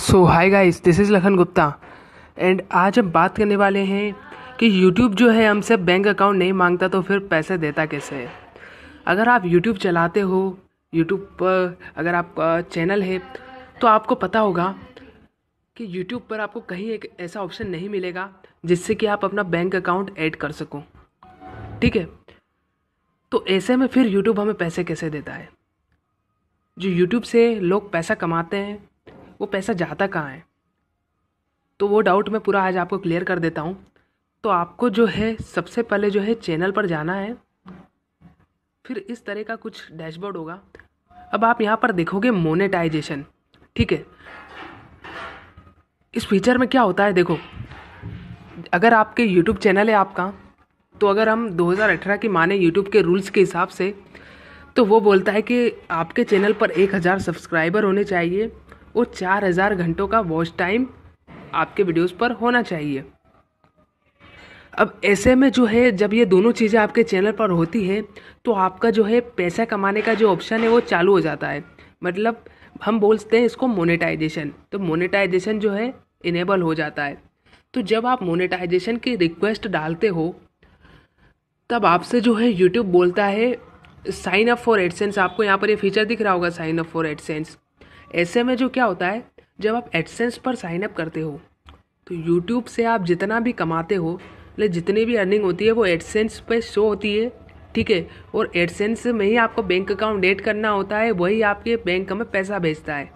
so hi guys this is Lakhan Gupta and आज हम बात करने वाले हैं कि यूट्यूब जो है हमसे बैंक अकाउंट नहीं मांगता तो फिर पैसे देता कैसे है अगर आप यूट्यूब चलाते हो यूट्यूब पर अगर आपका चैनल है तो आपको पता होगा कि यूट्यूब पर आपको कहीं एक ऐसा ऑप्शन नहीं मिलेगा जिससे कि आप अपना बैंक अकाउंट ऐड कर सको ठीक है तो ऐसे में फिर यूट्यूब हमें पैसे कैसे देता है जो यूट्यूब से लोग पैसा कमाते हैं वो पैसा जाता कहाँ है तो वो डाउट मैं पूरा आज आपको क्लियर कर देता हूँ तो आपको जो है सबसे पहले जो है चैनल पर जाना है फिर इस तरह का कुछ डैशबोर्ड होगा अब आप यहाँ पर देखोगे मोनेटाइजेशन ठीक है इस फीचर में क्या होता है देखो अगर आपके यूट्यूब चैनल है आपका तो अगर हम 2018 की माने यूट्यूब के रूल्स के हिसाब से तो वो बोलता है कि आपके चैनल पर 1000 सब्सक्राइबर होने चाहिए चार हजार घंटों का वॉच टाइम आपके वीडियोस पर होना चाहिए अब ऐसे में जो है जब ये दोनों चीज़ें आपके चैनल पर होती है तो आपका जो है पैसा कमाने का जो ऑप्शन है वो चालू हो जाता है मतलब हम बोलते हैं इसको मोनेटाइजेशन तो मोनेटाइजेशन जो है इनेबल हो जाता है तो जब आप मोनेटाइजेशन की रिक्वेस्ट डालते हो तब आपसे जो है यूट्यूब बोलता है साइन अप फॉर एडसेंस आपको यहाँ पर ये फीचर दिख रहा होगा साइन अप फॉर एडसेंस ऐसे में जो क्या होता है जब आप एडसेंस पर साइन अप करते हो तो यूट्यूब से आप जितना भी कमाते हो मतलब जितनी भी अर्निंग होती है वो एडसेंस पे शो होती है ठीक है और एडसेंस में ही आपको बैंक अकाउंट डेट करना होता है वही आपके बैंक में पैसा भेजता है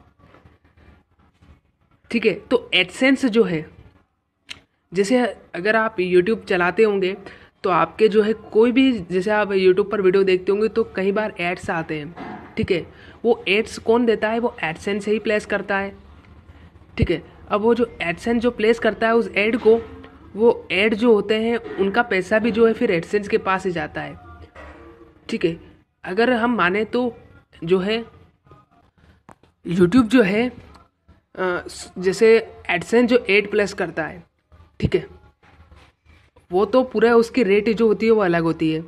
ठीक है तो एडसेंस जो है जैसे अगर आप यूट्यूब चलाते होंगे तो आपके जो है कोई भी जैसे आप यूट्यूब पर वीडियो देखते होंगे तो कई बार एड्स आते हैं ठीक है वो एड्स कौन देता है वो एडसेंस से ही प्लेस करता है ठीक है अब वो जो एडसेंस जो प्लेस करता है उस एड को वो एड जो होते हैं उनका पैसा भी जो है फिर एडसेंस के पास ही जाता है ठीक है अगर हम माने तो जो है यूट्यूब जो है जैसे एडसेंस जो एड प्लस करता है ठीक है वो तो पूरा उसकी रेट जो होती है वो अलग होती है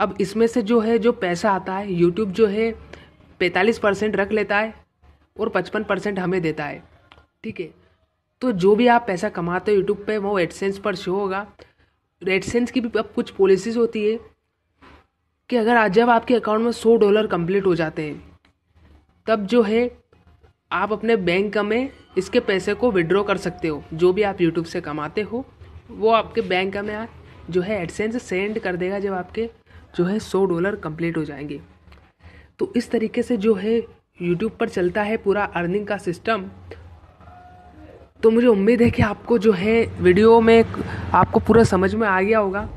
अब इसमें से जो है जो पैसा आता है यूट्यूब जो है पैंतालीस परसेंट रख लेता है और पचपन परसेंट हमें देता है ठीक है तो जो भी आप पैसा कमाते हो यूट्यूब पे वो एडसेंस पर शो होगा एडसेंस की भी अब कुछ पॉलिसीज होती है कि अगर आज जब आपके अकाउंट में सौ डॉलर कंप्लीट हो जाते हैं तब जो है आप अपने बैंक में इसके पैसे को विड्रॉ कर सकते हो जो भी आप यूट्यूब से कमाते हो वो आपके बैंक में जो है एडसेंस सेंड कर देगा जब आपके जो है सौ डॉलर कंप्लीट हो जाएंगे तो इस तरीके से जो है यूट्यूब पर चलता है पूरा अर्निंग का सिस्टम तो मुझे उम्मीद है कि आपको जो है वीडियो में आपको पूरा समझ में आ गया होगा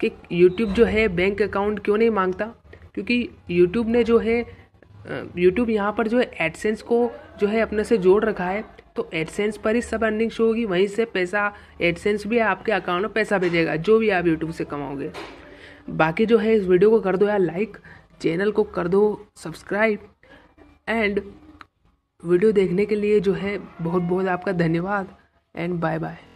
कि यूट्यूब जो है बैंक अकाउंट क्यों नहीं मांगता क्योंकि यूट्यूब ने जो है यूट्यूब यहाँ पर जो है एडसेंस को जो है अपने से जोड़ रखा है तो एडसेंस पर ही सब अर्निंग शो होगी वहीं से पैसा एडसेंस भी आपके अकाउंट में पैसा भेजेगा जो भी आप यूट्यूब से कमाओगे बाकी जो है इस वीडियो को कर दो यार लाइक चैनल को कर दो सब्सक्राइब एंड वीडियो देखने के लिए जो है बहुत बहुत आपका धन्यवाद एंड बाय बाय